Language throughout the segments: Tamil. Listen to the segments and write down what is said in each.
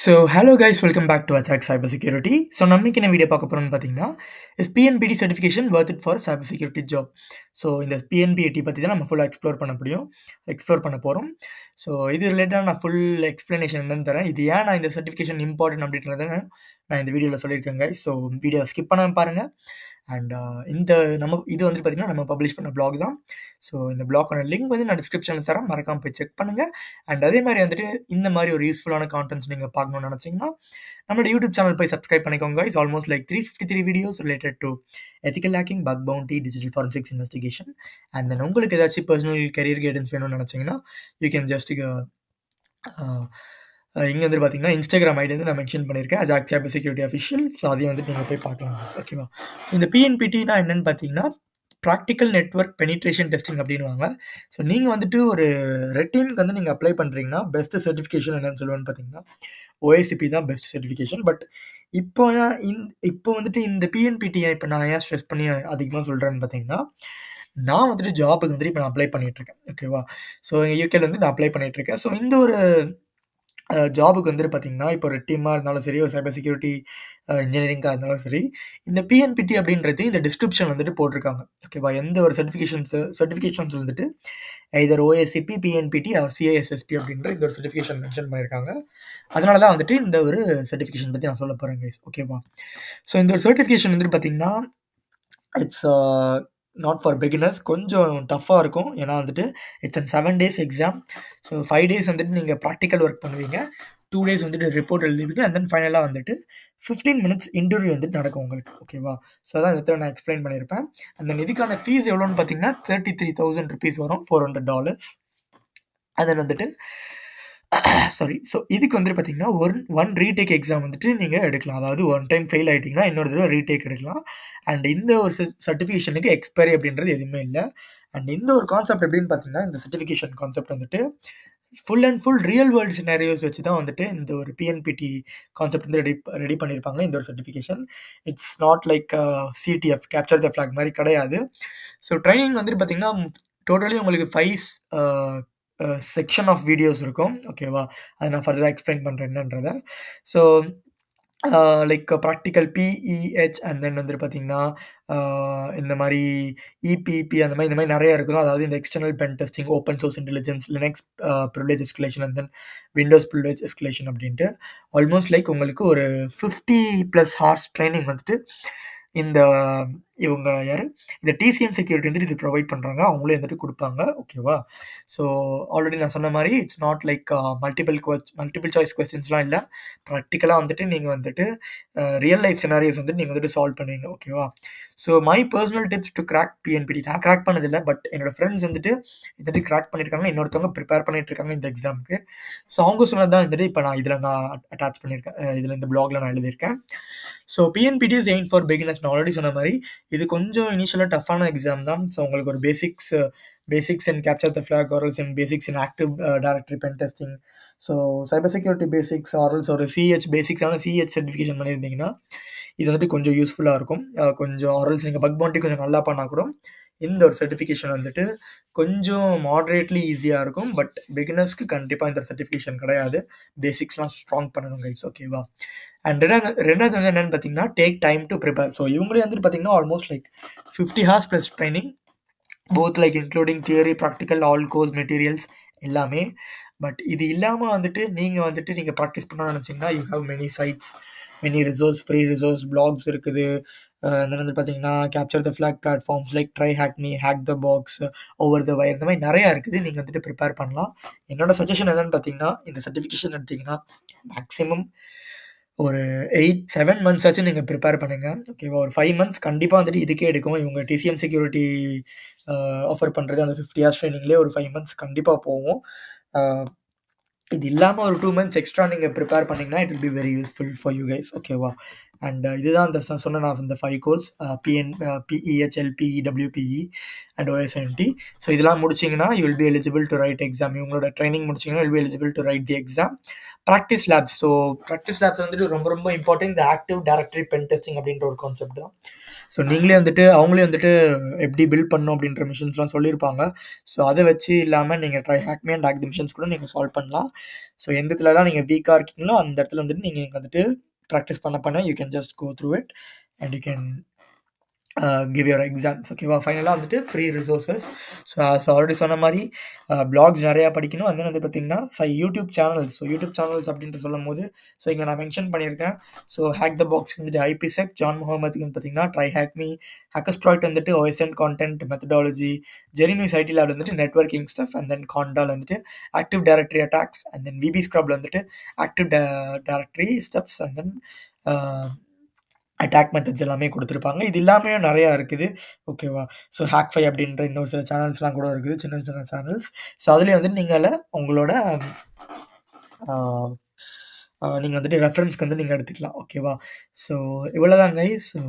so hello guys welcome back to அச்சாக் சைபர் செக்யூரிட்டி ஸோ நம்மளுக்கு என்ன வீடியோ பார்க்க போகிறோம்னு பார்த்தீங்கன்னா is PNPT certification worth it for cyber security job so இந்த பிஎன்பிஐடி பற்றி தான் நம்ம ஃபுல்லாக எக்ஸ்ப்ளோர் பண்ண முடியும் எக்ஸ்ப்ளோர் பண்ண போகிறோம் ஸோ இது ரிலேட்டடாக நான் ஃபுல் எக்ஸ்ப்ளனேஷன் என்னன்னு தரேன் இது ஏன் நான் இந்த சர்டிஃபிகேஷன் இம்பார்ட்டன்ட் அப்படின்றத நான் இந்த வீடியோவில் சொல்லியிருக்கேன் கைஸ் ஸோ வீடியோ ஸ்கிப் பண்ணாமல் பாருங்கள் அண்ட் uh, இந்த நம்ம இது வந்து பார்த்தீங்கன்னா நம்ம பப்ளிஷ் பண்ண பிளாக் தான் ஸோ இந்த பிளாக்கோட லிங்க் வந்து நான் டிஸ்கிரிப்ஷனில் தரேன் மறக்காமல் போய் செக் பண்ணுங்கள் அண்ட் அதே மாதிரி வந்துட்டு இந்த மாதிரி ஒரு யூஸ்ஃபுல்லான கான்டென்ட்ஸ் நீங்கள் பார்க்கணும்னு நினச்சிங்கன்னா நம்மளோட யூடியூப் சேனல் போய் சப்ஸ்கிரைப் பண்ணிக்கோங்க is almost like three fifty three videos related to ethical hacking bug bounty digital forensics investigation and then உங்களுக்கு ஏதாச்சும் பர்சனல் கரியர் கைடன்ஸ் வேணும்னு நினச்சிங்கன்னா யூ கேன் ஜஸ்ட் இங்கே வந்து பார்த்தீங்கன்னா இன்ஸ்டாகிராம் ஐடி வந்து நான் மென்ஷன் பண்ணியிருக்கேன் அஸ் ஆக் சைபர் செக்யூரிட்டி அஃபிஷியல் ஸோ அதையும் வந்து நீங்கள் போய் பார்க்கலாம் ஓகேவா இந்த பிஎன்பிடினா என்னென்னு பார்த்தீங்கன்னா ப்ராக்டிக்கல் நெட்ஒர்க் பெனிட்ரேஷன் டெஸ்டிங் அப்படின்வாங்க ஸோ நீங்கள் வந்துட்டு ஒரு ரெட்டீனுக்கு வந்து நீங்கள் அப்ளை பண்ணுறீங்கன்னா பெஸ்ட் சர்டிஃபிகேஷன் என்னென்னு சொல்லுவேன்னு பார்த்தீங்கன்னா ஓஎஸ்சிபி தான் பெஸ்ட் சர்டிஃபிகேஷன் பட் இப்போ இந் இப்போ வந்துட்டு இந்த பிஎன்பிடியை இப்போ நான் ஏன் ஸ்ட்ரெஸ் பண்ணி அதிகமாக சொல்கிறேன்னு பார்த்தீங்கன்னா நான் வந்துட்டு ஜாபுக்கு வந்துட்டு இப்போ நான் அப்ளை பண்ணிகிட்ருக்கேன் ஓகேவா ஸோ யூகேல வந்து நான் அப்ளை பண்ணிகிட்ருக்கேன் ஸோ இந்த ஒரு ஜாபுக்கு வந்துட்டு பார்த்திங்கன்னா இப்போ ஒரு டீமாக இருந்தாலும் சரி ஒரு சைபர் செக்யூரிட்டி இன்ஜினியரிங்காக இருந்தாலும் சரி இந்த பிஎன்பிடி அப்படின்றது இந்த டிஸ்கிரிப்ஷன் வந்துட்டு போட்டிருக்காங்க ஓகேவா எந்த ஒரு சர்டிஃபிகேஷன்ஸ் சர்டிஃபிகேஷன்ஸ் வந்துட்டு இதர் ஓஎஸ்சிபி பிஎன்பிடி சிஏஎஸ்எஸ்பி அப்படின்ற இந்த ஒரு சர்டிஃபிகேஷன் மென்ஷன் பண்ணியிருக்காங்க அதனால தான் வந்துட்டு இந்த ஒரு சர்டிஃபிகேஷன் பற்றி நான் சொல்ல போகிறேன் கைஸ் ஓகேவா ஸோ இந்த ஒரு சர்டிஃபிகேஷன் வந்துட்டு பார்த்திங்கன்னா இட்ஸ் நாட் ஃபார் பிகினர்ஸ் கொஞ்சம் டஃப்பாக இருக்கும் ஏன்னா வந்துட்டு it's and seven days exam so five days வந்துட்டு நீங்கள் ப்ராக்டிக்கல் ஒர்க் பண்ணுவீங்க டூ டேஸ் வந்துட்டு ரிப்போர்ட் எழுதிவிங்க அண்ட் தென் ஃபைனலாக வந்துட்டு ஃபிஃப்டீன் மினிட்ஸ் இன்டர்வியூ வந்துட்டு நடக்கும் உங்களுக்கு ஓகேவா ஸோ அதான் இதை நான் எக்ஸ்பிளைன் பண்ணியிருப்பேன் அந்த நிதிக்கான ஃபீஸ் எவ்வளோன்னு பார்த்தீங்கன்னா தேர்ட்டி த்ரீ தௌசண்ட் ருபீஸ் வரும் ஃபோர் ஹண்ட்ரட் டாலர்ஸ் அதன் வந்துட்டு சாரி ஸோ இதுக்கு வந்துட்டு பார்த்தீங்கன்னா ஒன் ஒன் ரீடேக் எக்ஸாம் வந்துட்டு நீங்கள் எடுக்கலாம் அதாவது ஒன் டைம் ஃபெயில் ஆகிட்டிங்கன்னா இன்னொரு தடவை ரீடேக் எடுக்கலாம் அண்ட் இந்த ஒரு சர்டிஃபிகேஷனுக்கு எக்ஸ்பைரி அப்படின்றது எதுவுமே இல்லை அண்ட் இந்த ஒரு கான்செப்ட் எப்படின்னு பார்த்தீங்கன்னா இந்த சர்டிஃபிகேஷன் கான்செப்ட் வந்துட்டு full and full real world scenarios வச்சு தான் வந்துட்டு இந்த ஒரு பிஎன்பிடி கான்செப்ட் வந்து ரெடி ரெடி பண்ணியிருப்பாங்க இந்த ஒரு certification it's not like CTF capture the flag மாதிரி கிடையாது ஸோ ட்ரைனிங் வந்துட்டு பார்த்தீங்கன்னா டோட்டலி உங்களுக்கு ஃபைவ் செக்ஷன் ஆஃப் வீடியோஸ் இருக்கும் ஓகேவா அதை நான் ஃபர்தராக எக்ஸ்பிளைன் பண்ணுறேன் என்னன்றதை so like practical PEH and then வந்துட்டு பார்த்தீங்கன்னா இந்த மாதிரி இபிபி e e அந்த மாதிரி இந்த மாதிரி நிறையா இருக்கும் அதாவது இந்த external pen testing open source intelligence Linux privilege escalation and then Windows privilege escalation அப்படின்ட்டு ஆல்மோஸ்ட் லைக் உங்களுக்கு ஒரு ஃபிஃப்டி ப்ளஸ் ஹார்ஸ் ட்ரைனிங் வந்துட்டு இந்த இவங்க யார் இந்த டிசிஎம் செக்யூரிட்டி வந்துட்டு இது ப்ரொவைட் பண்ணுறாங்க அவங்களே வந்துட்டு கொடுப்பாங்க ஓகேவா ஸோ ஆல்ரெடி நான் சொன்ன மாதிரி it's not like multiple multiple choice கொஸ்டின்ஸ்லாம் இல்லை ப்ராக்டிக்கலாக வந்துட்டு நீங்கள் வந்துட்டு ரியல் லைஃப் சினாரியோஸ் வந்துட்டு நீங்கள் வந்துட்டு சால்வ் பண்ணுவீங்க ஓகேவா so my personal tips to crack PNPT நான் கிராக் பண்ணதில்லை பட் என்னோடய ஃப்ரெண்ட்ஸ் வந்துட்டு வந்துட்டு கிராக் பண்ணியிருக்காங்க இன்னொருத்தவங்க ப்ரிப்பேர் பண்ணிட்டு இருக்காங்க இந்த எக்ஸாமுக்கு ஸோ அவங்க சொன்னது தான் வந்துட்டு இப்போ நான் இதில் நான் அட்டாச் பண்ணியிருக்கேன் இதில் இந்த பிளாகில் நான் எழுதியிருக்கேன் so PNPT is aimed for beginners நான் ஆல்ரெடி சொன்ன மாதிரி இது கொஞ்சம் இனிஷியலாக டஃப்பான எக்ஸாம் தான் ஸோ உங்களுக்கு ஒரு basics basics in capture the flag ஆரல்ஸ் in basics in active directory pen testing so cyber security basics ஆரல்ஸ் ஒரு சிஹெச் பேசிக்ஸான சிஹெச் சர்டிஃபிகேஷன் பண்ணியிருந்தீங்கன்னா இது வந்துட்டு கொஞ்சம் யூஸ்ஃபுல்லாக இருக்கும் uh, கொஞ்சம் ஆரல்ஸ் நீங்கள் பக் பவுண்டி கொஞ்சம் நல்லா பண்ணால் கூட இந்த ஒரு சர்டிஃபிகேஷன் வந்துட்டு கொஞ்சம் மாடரேட்லி ஈஸியாக இருக்கும் பட் பிகினர்ஸ்க்கு கண்டிப்பாக இந்த சர்டிஃபிகேஷன் கிடையாது பேசிக்ஸ்லாம் ஸ்ட்ராங் பண்ணணும் கைஸ் ஓகேவா அண்ட் ரெண்டாவது ரெண்டாவது வந்து என்னென்னு பார்த்தீங்கன்னா take time to prepare so இவங்களே வந்துட்டு பார்த்தீங்கன்னா almost like fifty hours plus training both like including theory practical all course materials எல்லாமே பட் இது இல்லாமல் வந்துட்டு நீங்கள் வந்துட்டு நீங்கள் ப்ராக்டிஸ் பண்ணணும்னு நினச்சிங்கன்னா you have many sites many resource free resource blogs இருக்குது அந்த வந்து பார்த்தீங்கன்னா capture the flag platforms like try hack me hack the box over the wire இந்த மாதிரி நிறையா இருக்குது நீங்கள் வந்துட்டு ப்ரிப்பேர் பண்ணலாம் என்னோட சஜஷன் என்னென்னு பார்த்தீங்கன்னா இந்த சர்டிஃபிகேஷன் எடுத்திங்கன்னா மேக்ஸிமம் ஒரு எயிட் செவன் மந்த்ஸ் ஆச்சு நீங்கள் ப்ரிப்பேர் பண்ணுங்கள் ஓகேவா ஒரு ஃபைவ் மந்த்ஸ் கண்டிப்பாக வந்துட்டு இதுக்கே எடுக்கும் இவங்க டிசிஎம் செக்யூரிட்டி ஆஃபர் பண்ணுறது அந்த ஃபிஃப்டி ஹார்ஸ் ட்ரைனிங்லேயே ஒரு ஃபைவ் மந்த்ஸ் கண்டிப்பாக போவோம் இது இல்லாமல் ஒரு டூ மந்த்ஸ் எக்ஸ்ட்ரா நீங்கள் ப்ரிப்பேர் பண்ணிங்கன்னா it will be very useful for you guys ஓகேவா அண்ட் uh, இதுதான் அந்த சொன்ன நான் இந்த five course PN PEHLPE WPE and OSINT so இதெல்லாம் முடிச்சிங்கன்னா you will be eligible to write exam இவங்களோட ட்ரைனிங் முடிச்சிங்கன்னா will be eligible to write the exam practice labs so practice labs வந்துட்டு ரொம்ப ரொம்ப இம்பார்ட்டன்ட் இந்த ஆக்டிவ் டேரக்டரி பென் டெஸ்டிங் அப்படின்ற ஒரு கான்செப்ட் தான் ஸோ நீங்களே வந்துட்டு அவங்களே வந்துட்டு எப்படி பில்ட் பண்ணணும் அப்படின்ற மிஷின்ஸ்லாம் சொல்லியிருப்பாங்க ஸோ அதை வச்சு இல்லாமல் நீங்கள் try hack me and hack machines கூட நீங்கள் சால்வ் பண்ணலாம் ஸோ எந்த இடத்துலலாம் நீங்கள் வீக்காக இருக்கீங்களோ அந்த இடத்துல வந்துட்டு நீங்கள் வந்துட்டு practice பண்ண பண்ண you can just go through it and you can give your exams ஓகேவா ஃபைனலாக வந்துட்டு free resources so so already சொன்ன மாதிரி பிளாக்ஸ் uh, நிறையா படிக்கணும் அந்த வந்து பார்த்திங்கன்னா so YouTube channels so YouTube channels அப்படின்ட்டு சொல்லும் போது ஸோ இங்கே நான் மென்ஷன் பண்ணியிருக்கேன் ஸோ ஹேக் த பாக்ஸ் வந்துட்டு ஐபிசெக் ஜான் முகமதுக்கு வந்து பார்த்திங்கன்னா ட்ரை ஹேக் மீ ஹேக்கஸ்ட்ராய்ட் வந்துட்டு ஓஎஸ்என் கான்டென்ட் மெத்தடாலஜி ஜெரினியூஸ் சைட்டில் அப்படி வந்துட்டு நெட்ஒர்க்கிங் ஸ்டெஃப் அண்ட் தென் காண்டால் வந்துட்டு active directory attacks and then விபி ஸ்க்ரப்ல வந்துட்டு active directory steps and then attack methods எல்லாமே கொடுத்துருப்பாங்க இது இல்லாமே நிறையா இருக்குது ஓகேவா ஸோ ஹேக் ஃபை அப்படின்ற இன்னொரு சில சேனல்ஸ்லாம் கூட இருக்குது சின்ன சின்ன சேனல்ஸ் ஸோ அதுலேயும் வந்து நீங்கள் உங்களோட நீங்கள் வந்துட்டு ரெஃபரன்ஸ்க்கு வந்து நீங்கள் எடுத்துக்கலாம் ஓகேவா ஸோ இவ்வளோதாங்க ஸோ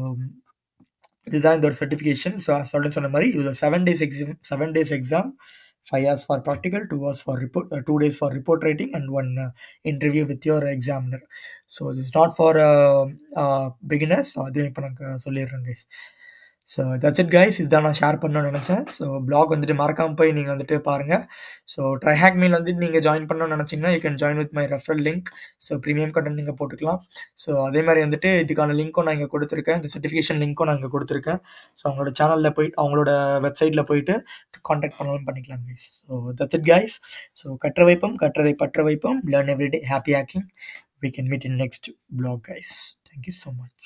இதுதான் இந்த ஒரு சர்டிஃபிகேஷன் ஸோ சொல்ல சொன்ன மாதிரி இது ஒரு seven days exam seven days exam five hours for practical two hours for report uh, two days for report writing and one uh, interview with your examiner so this is not for uh, uh, beginners so they சொல்லிடுறேன் guys so that's it guys இதுதான் நான் ஷேர் பண்ணணும்னு நினச்சேன் ஸோ பிளாக் வந்துட்டு மறக்காமல் போய் நீங்கள் வந்துட்டு பாருங்கள் ஸோ ட்ரை ஹேக் மீல் வந்துட்டு நீங்கள் ஜாயின் பண்ணணும்னு நினச்சிங்கன்னா you can join with my refer link so premium content நீங்கள் போட்டுக்கலாம் ஸோ அதே மாதிரி வந்துட்டு இதுக்கான லிங்க்கும் நான் இங்கே கொடுத்துருக்கேன் இந்த சர்டிஃபிகேஷன் லிங்க்கும் நான் இங்கே கொடுத்துருக்கேன் ஸோ அவங்களோட சேனலில் போயிட்டு அவங்களோட வெப்சைட்டில் போயிட்டு காண்டாக்ட் பண்ணலாம் பண்ணிக்கலாம் guys so that's it guys so கற்ற வைப்பம் கற்றதை பற்ற வைப்பம் learn every day happy hacking we can meet in next blog guys thank you so much